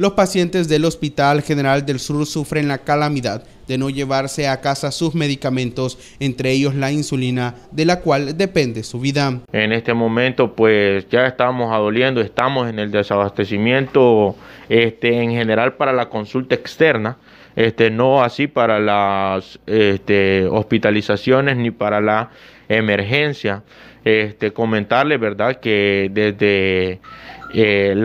Los pacientes del Hospital General del Sur sufren la calamidad de no llevarse a casa sus medicamentos, entre ellos la insulina, de la cual depende su vida. En este momento pues ya estamos adoliendo, estamos en el desabastecimiento este, en general para la consulta externa, este, no así para las este, hospitalizaciones ni para la emergencia. Este, comentarle, ¿verdad? Que desde eh,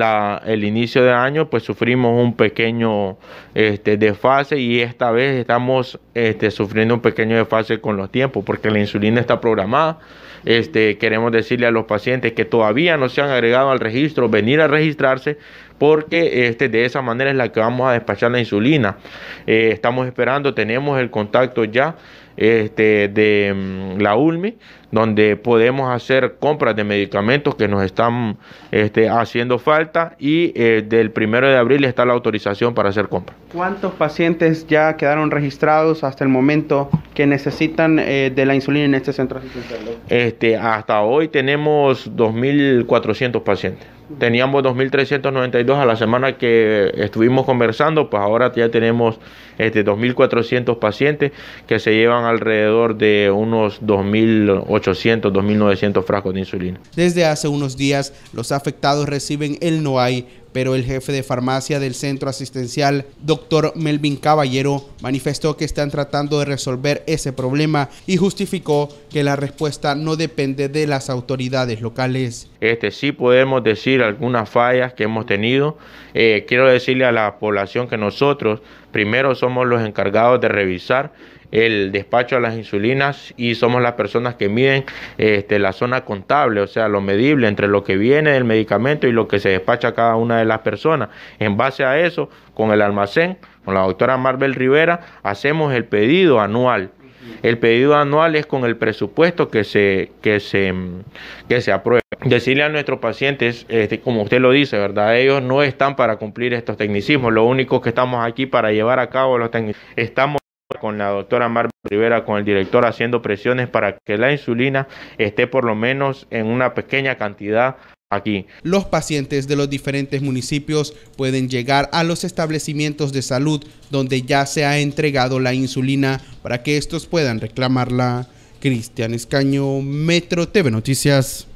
el inicio de año pues sufrimos un pequeño este, desfase y esta vez estamos este, sufriendo un pequeño desfase con los tiempos porque la insulina está programada. Este, queremos decirle a los pacientes que todavía no se han agregado al registro, venir a registrarse porque de esa manera es la que vamos a despachar la insulina. Eh, estamos esperando, tenemos el contacto ya de mm, la ULMI donde podemos hacer compras de medicamentos que nos están este, haciendo falta y eh, del primero de abril está la autorización para hacer compras. ¿Cuántos pacientes ya quedaron registrados hasta el momento que necesitan eh, de la insulina en este centro asistencial? Este, hasta hoy tenemos 2.400 pacientes teníamos 2.392 a la semana que estuvimos conversando, pues ahora ya tenemos este, 2.400 pacientes que se llevan alrededor de unos 2.800, 2.900 frascos de insulina. Desde hace unos días, los afectados reciben el NOAI pero el jefe de farmacia del centro asistencial, doctor Melvin Caballero, manifestó que están tratando de resolver ese problema y justificó que la respuesta no depende de las autoridades locales. Este sí podemos decir algunas fallas que hemos tenido. Eh, quiero decirle a la población que nosotros primero somos los encargados de revisar el despacho de las insulinas y somos las personas que miden este, la zona contable, o sea, lo medible entre lo que viene del medicamento y lo que se despacha a cada una de las personas. En base a eso, con el almacén, con la doctora Marvel Rivera, hacemos el pedido anual. El pedido anual es con el presupuesto que se, que se, que se apruebe. Decirle a nuestros pacientes, este, como usted lo dice, ¿verdad? Ellos no están para cumplir estos tecnicismos. Lo único que estamos aquí para llevar a cabo los tecnicismos. Estamos con la doctora Mar Rivera, con el director, haciendo presiones para que la insulina esté por lo menos en una pequeña cantidad aquí. Los pacientes de los diferentes municipios pueden llegar a los establecimientos de salud donde ya se ha entregado la insulina para que estos puedan reclamarla. Cristian Escaño, Metro TV Noticias.